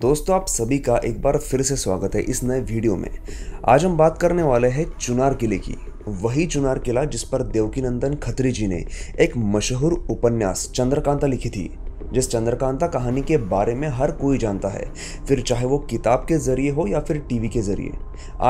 दोस्तों आप सभी का एक बार फिर से स्वागत है इस नए वीडियो में आज हम बात करने वाले हैं चुनार किले की वही चुनार किला जिस पर देवकी नंदन खत्री जी ने एक मशहूर उपन्यास चंद्रकांता लिखी थी जिस चंद्रकांता कहानी के बारे में हर कोई जानता है फिर चाहे वो किताब के ज़रिए हो या फिर टीवी के ज़रिए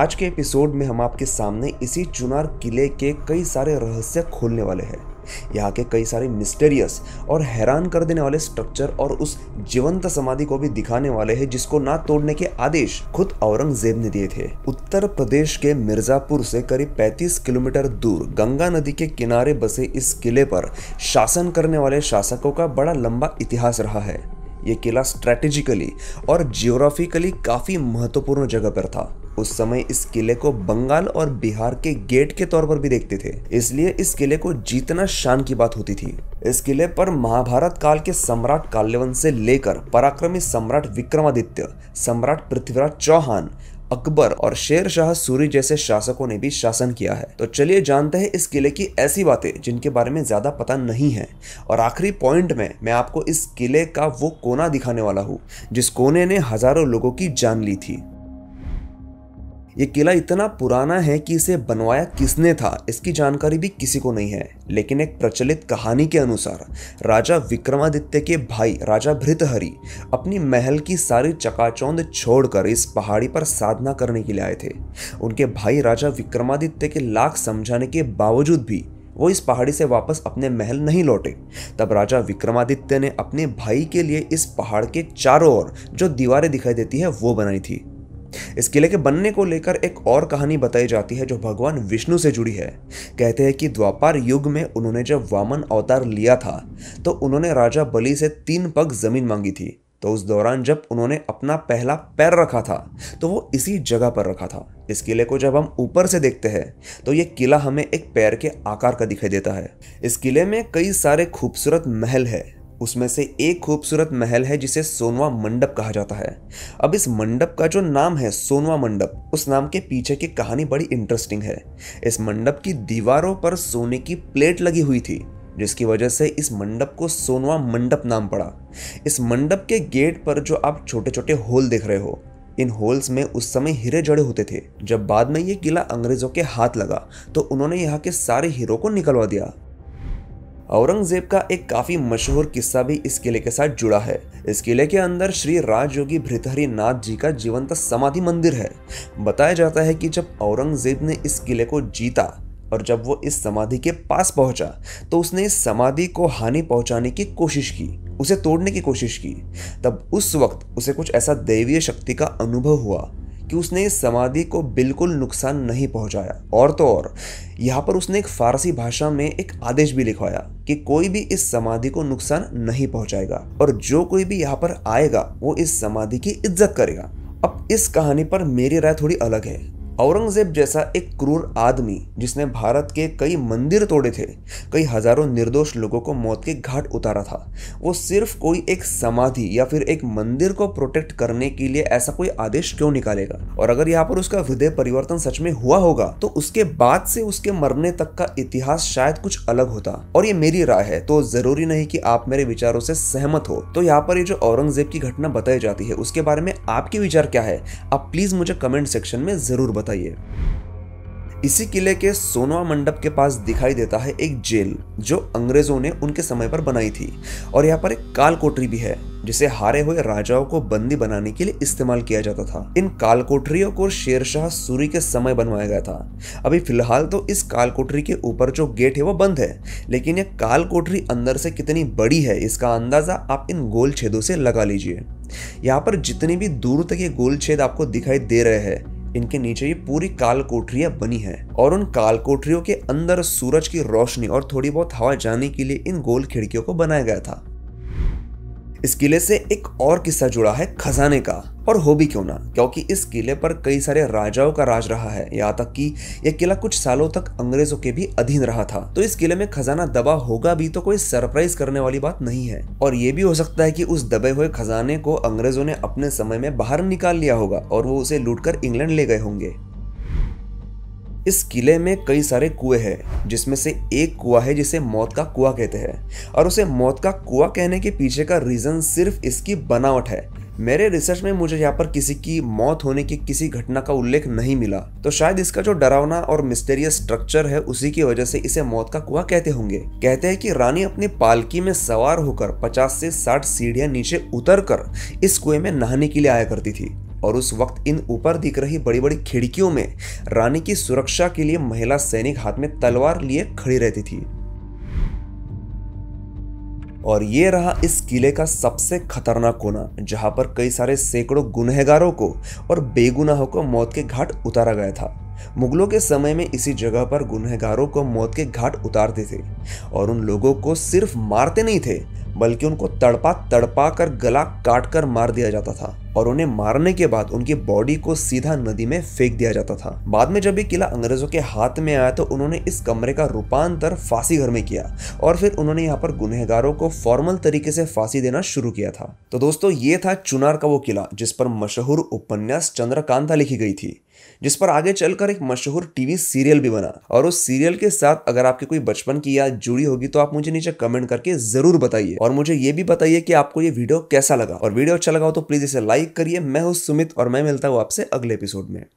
आज के एपिसोड में हम आपके सामने इसी चुनार किले के कई सारे रहस्य खोलने वाले हैं यहाँ के कई सारे मिस्टेरियस और हैरान कर देने वाले स्ट्रक्चर और उस जीवंत समाधि को भी दिखाने वाले हैं जिसको ना तोड़ने के आदेश खुद औरंगजेब ने दिए थे उत्तर प्रदेश के मिर्जापुर से करीब 35 किलोमीटर दूर गंगा नदी के किनारे बसे इस किले पर शासन करने वाले शासकों का बड़ा लंबा इतिहास रहा है ये किला स्ट्रैटेजिकली और जियोग्राफिकली काफ़ी महत्वपूर्ण जगह पर था उस समय इस किले को बंगाल और बिहार के गेट के तौर पर भी देखते थे इसलिए इस किले को जीतना शान की बात होती थी इस किले पर महाभारत काल के सम्राट काल्यवन से लेकर पराक्रमी सम्राट विक्रमादित्य सम्राट पृथ्वीराज चौहान अकबर और शेर शाह सूरी जैसे शासकों ने भी शासन किया है तो चलिए जानते हैं इस किले की ऐसी बातें जिनके बारे में ज्यादा पता नहीं है और आखिरी पॉइंट में मैं आपको इस किले का वो कोना दिखाने वाला हूँ जिस कोने ने हजारों लोगों की जान ली थी ये किला इतना पुराना है कि इसे बनवाया किसने था इसकी जानकारी भी किसी को नहीं है लेकिन एक प्रचलित कहानी के अनुसार राजा विक्रमादित्य के भाई राजा भृतहरि अपनी महल की सारी चकाचौंध छोड़कर इस पहाड़ी पर साधना करने के लिए आए थे उनके भाई राजा विक्रमादित्य के लाख समझाने के बावजूद भी वो इस पहाड़ी से वापस अपने महल नहीं लौटे तब राजा विक्रमादित्य ने अपने भाई के लिए इस पहाड़ के चारों ओर जो दीवारें दिखाई देती है वो बनाई थी इस किले के बनने को लेकर एक और कहानी बताई जाती है जो भगवान विष्णु से जुड़ी है कहते हैं कि द्वापार युग में उन्होंने जब वामन अवतार लिया था तो उन्होंने राजा बलि से तीन पग जमीन मांगी थी तो उस दौरान जब उन्होंने अपना पहला पैर रखा था तो वो इसी जगह पर रखा था इस किले को जब हम ऊपर से देखते हैं तो ये किला हमें एक पैर के आकार का दिखाई देता है इस किले में कई सारे खूबसूरत महल है उसमें से एक खूबसूरत महल है जिसे सोनवा मंडप कहा जाता है अब इस मंडप का जो नाम है सोनवा मंडप उस नाम के पीछे की कहानी बड़ी इंटरेस्टिंग है इस मंडप की दीवारों पर सोने की प्लेट लगी हुई थी जिसकी वजह से इस मंडप को सोनवा मंडप नाम पड़ा इस मंडप के गेट पर जो आप छोटे छोटे होल देख रहे हो इन होल्स में उस समय हीरे जड़े होते थे जब बाद में ये किला अंग्रेजों के हाथ लगा तो उन्होंने यहाँ के सारे हीरो को निकलवा दिया औरंगजेब का एक काफी मशहूर किस्सा भी इस किले के साथ जुड़ा है इस किले के अंदर श्री राजयोगी भृतहरी नाथ जी का जीवंत समाधि मंदिर है बताया जाता है कि जब औरंगजेब ने इस किले को जीता और जब वो इस समाधि के पास पहुंचा तो उसने इस समाधि को हानि पहुंचाने की कोशिश की उसे तोड़ने की कोशिश की तब उस वक्त उसे कुछ ऐसा दैवीय शक्ति का अनुभव हुआ कि उसने इस समाधि को बिल्कुल नुकसान नहीं पहुंचाया और तो और यहाँ पर उसने एक फारसी भाषा में एक आदेश भी लिखवाया कि कोई भी इस समाधि को नुकसान नहीं पहुंचाएगा और जो कोई भी यहाँ पर आएगा वो इस समाधि की इज्जत करेगा अब इस कहानी पर मेरी राय थोड़ी अलग है औरंगजेब जैसा एक क्रूर आदमी जिसने भारत के कई मंदिर तोड़े थे कई हजारों निर्दोष लोगों को मौत के घाट उतारा था वो सिर्फ कोई एक समाधि या फिर एक मंदिर को प्रोटेक्ट करने के लिए ऐसा कोई आदेश क्यों निकालेगा और अगर यहाँ पर उसका हृदय परिवर्तन सच में हुआ होगा तो उसके बाद से उसके मरने तक का इतिहास शायद कुछ अलग होता और ये मेरी राय है तो जरूरी नहीं की आप मेरे विचारों से सहमत हो तो यहाँ पर ये जो औरंगजेब की घटना बताई जाती है उसके बारे में आपके विचार क्या है आप प्लीज मुझे कमेंट सेक्शन में जरूर बताए बताइए इसी किले के सोनवा मंडप के पास दिखाई देता है एक जेल जो अंग्रेजों ने उनके समय पर बनाई थी और यहाँ पर एक काल कोठरी भी है जिसे हारे हुए राजाओं को बंदी बनाने के लिए इस्तेमाल किया जाता था इन काल कोठरियों को शेरशाह सूरी के समय बनवाया गया था अभी फिलहाल तो इस काल कोठरी के ऊपर जो गेट है वो बंद है लेकिन यह काल कोठरी अंदर से कितनी बड़ी है इसका अंदाजा आप इन गोल छेदों से लगा लीजिए यहाँ पर जितने भी दूर तक ये गोल छेद आपको दिखाई दे रहे हैं इनके नीचे ये पूरी काल कोठरिया बनी है और उन काल कोठरियों के अंदर सूरज की रोशनी और थोड़ी बहुत हवा जाने के लिए इन गोल खिड़कियों को बनाया गया था इस किले से एक और किस्सा जुड़ा है खजाने का और हो भी क्यों ना क्योंकि इस किले पर कई सारे राजाओं का राज रहा है यहाँ तक कि यह किला कुछ सालों तक अंग्रेजों के भी अधीन रहा था तो इस किले में खजाना दबा होगा भी तो कोई सरप्राइज करने वाली बात नहीं है और ये भी हो सकता है कि उस दबे हुए खजाने को अंग्रेजों ने अपने समय में बाहर निकाल लिया होगा और वो उसे लूट इंग्लैंड ले गए होंगे इस किले में कई सारे कुएं हैं जिसमें से एक कुआ है जिसे मौत का कुआ कहते हैं और उसे मौत का कुआ कहने के पीछे का रीजन सिर्फ इसकी बनावट है मेरे रिसर्च में मुझे यहाँ पर किसी की मौत होने की किसी घटना का उल्लेख नहीं मिला तो शायद इसका जो डरावना और मिस्टेरियस स्ट्रक्चर है उसी की वजह से इसे मौत का कुआ कहते होंगे कहते हैं कि रानी अपनी पालकी में सवार होकर 50 से 60 सीढ़ियां नीचे उतर कर इस कुएं में नहाने के लिए आया करती थी और उस वक्त इन ऊपर दिख रही बड़ी बड़ी खिड़कियों में रानी की सुरक्षा के लिए महिला सैनिक हाथ में तलवार लिए खड़ी रहती थी और ये रहा इस किले का सबसे खतरनाक कोना जहां पर कई सारे सैकड़ों गुनहगारों को और बेगुनाहों को मौत के घाट उतारा गया था मुगलों के समय में इसी जगह पर गुनहगारों को मौत के घाट उतारते थे और उन लोगों को सिर्फ मारते नहीं थे बल्कि उनको तड़पा तड़पा कर गला काट कर मार दिया जाता था और उन्हें मारने के बाद उनकी बॉडी को सीधा नदी में फेंक दिया जाता था बाद में जब ये किला अंग्रेजों के हाथ में आया तो उन्होंने इस कमरे का रूपांतर फांसी घर में किया और फिर उन्होंने यहाँ पर गुनहगारों को फॉर्मल तरीके से फांसी देना शुरू किया था तो दोस्तों ये था चुनार का वो किला जिस पर मशहूर उपन्यास चंद्रकांता लिखी गई थी जिस पर आगे चलकर एक मशहूर टीवी सीरियल भी बना और उस सीरियल के साथ अगर आपकी कोई बचपन की याद जुड़ी होगी तो आप मुझे नीचे कमेंट करके जरूर बताइए और मुझे ये भी बताइए कि आपको ये वीडियो कैसा लगा और वीडियो अच्छा लगा हो तो प्लीज इसे लाइक करिए मैं हूँ सुमित और मैं मिलता हूँ आपसे अगले एपिसोड में